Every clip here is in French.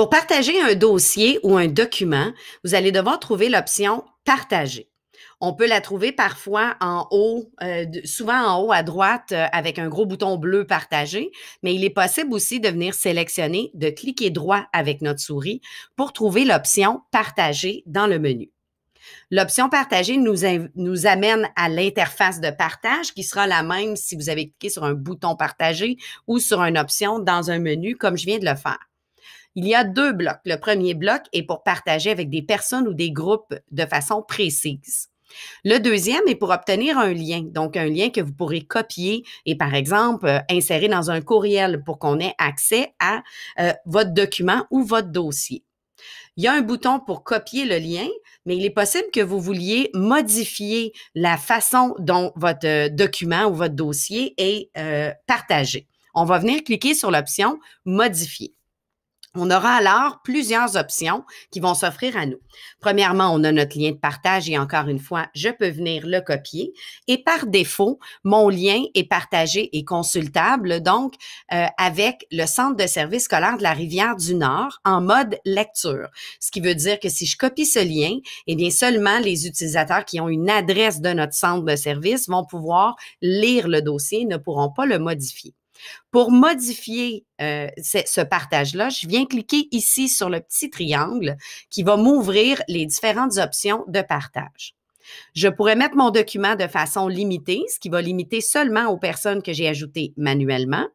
Pour partager un dossier ou un document, vous allez devoir trouver l'option Partager. On peut la trouver parfois en haut, euh, souvent en haut à droite euh, avec un gros bouton bleu partagé, mais il est possible aussi de venir sélectionner, de cliquer droit avec notre souris pour trouver l'option partager dans le menu. L'option partager nous, nous amène à l'interface de partage qui sera la même si vous avez cliqué sur un bouton partager ou sur une option dans un menu comme je viens de le faire il y a deux blocs. Le premier bloc est pour partager avec des personnes ou des groupes de façon précise. Le deuxième est pour obtenir un lien, donc un lien que vous pourrez copier et par exemple euh, insérer dans un courriel pour qu'on ait accès à euh, votre document ou votre dossier. Il y a un bouton pour copier le lien, mais il est possible que vous vouliez modifier la façon dont votre euh, document ou votre dossier est partagé. On va venir cliquer sur l'option Modifier. On aura alors plusieurs options qui vont s'offrir à nous. Premièrement, on a notre lien de partage et encore une fois, je peux venir le copier. Et par défaut, mon lien est partagé et consultable, donc euh, avec le Centre de service scolaire de la Rivière du Nord en mode lecture. Ce qui veut dire que si je copie ce lien, eh bien seulement les utilisateurs qui ont une adresse de notre centre de service vont pouvoir lire le dossier et ne pourront pas le modifier. Pour modifier euh, ce partage-là, je viens cliquer ici sur le petit triangle qui va m'ouvrir les différentes options de partage. Je pourrais mettre mon document de façon limitée, ce qui va limiter seulement aux personnes que j'ai ajoutées manuellement.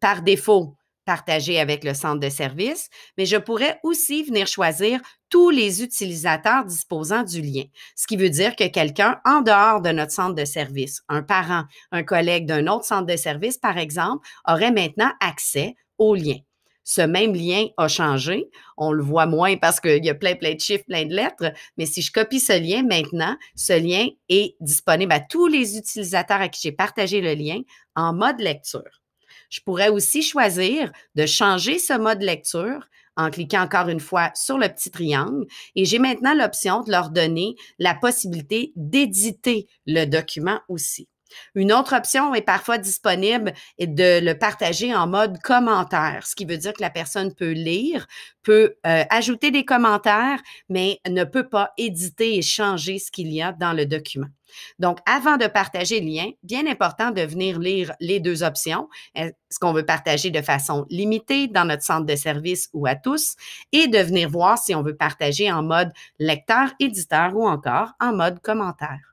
Par défaut, partager avec le centre de service, mais je pourrais aussi venir choisir tous les utilisateurs disposant du lien, ce qui veut dire que quelqu'un en dehors de notre centre de service, un parent, un collègue d'un autre centre de service, par exemple, aurait maintenant accès au lien. Ce même lien a changé. On le voit moins parce qu'il y a plein, plein de chiffres, plein de lettres. Mais si je copie ce lien maintenant, ce lien est disponible à tous les utilisateurs à qui j'ai partagé le lien en mode lecture. Je pourrais aussi choisir de changer ce mode lecture en cliquant encore une fois sur le petit triangle. Et j'ai maintenant l'option de leur donner la possibilité d'éditer le document aussi. Une autre option est parfois disponible de le partager en mode commentaire, ce qui veut dire que la personne peut lire, peut euh, ajouter des commentaires, mais ne peut pas éditer et changer ce qu'il y a dans le document. Donc, avant de partager le lien, bien important de venir lire les deux options. Est-ce euh, qu'on veut partager de façon limitée dans notre centre de service ou à tous? Et de venir voir si on veut partager en mode lecteur, éditeur ou encore en mode commentaire.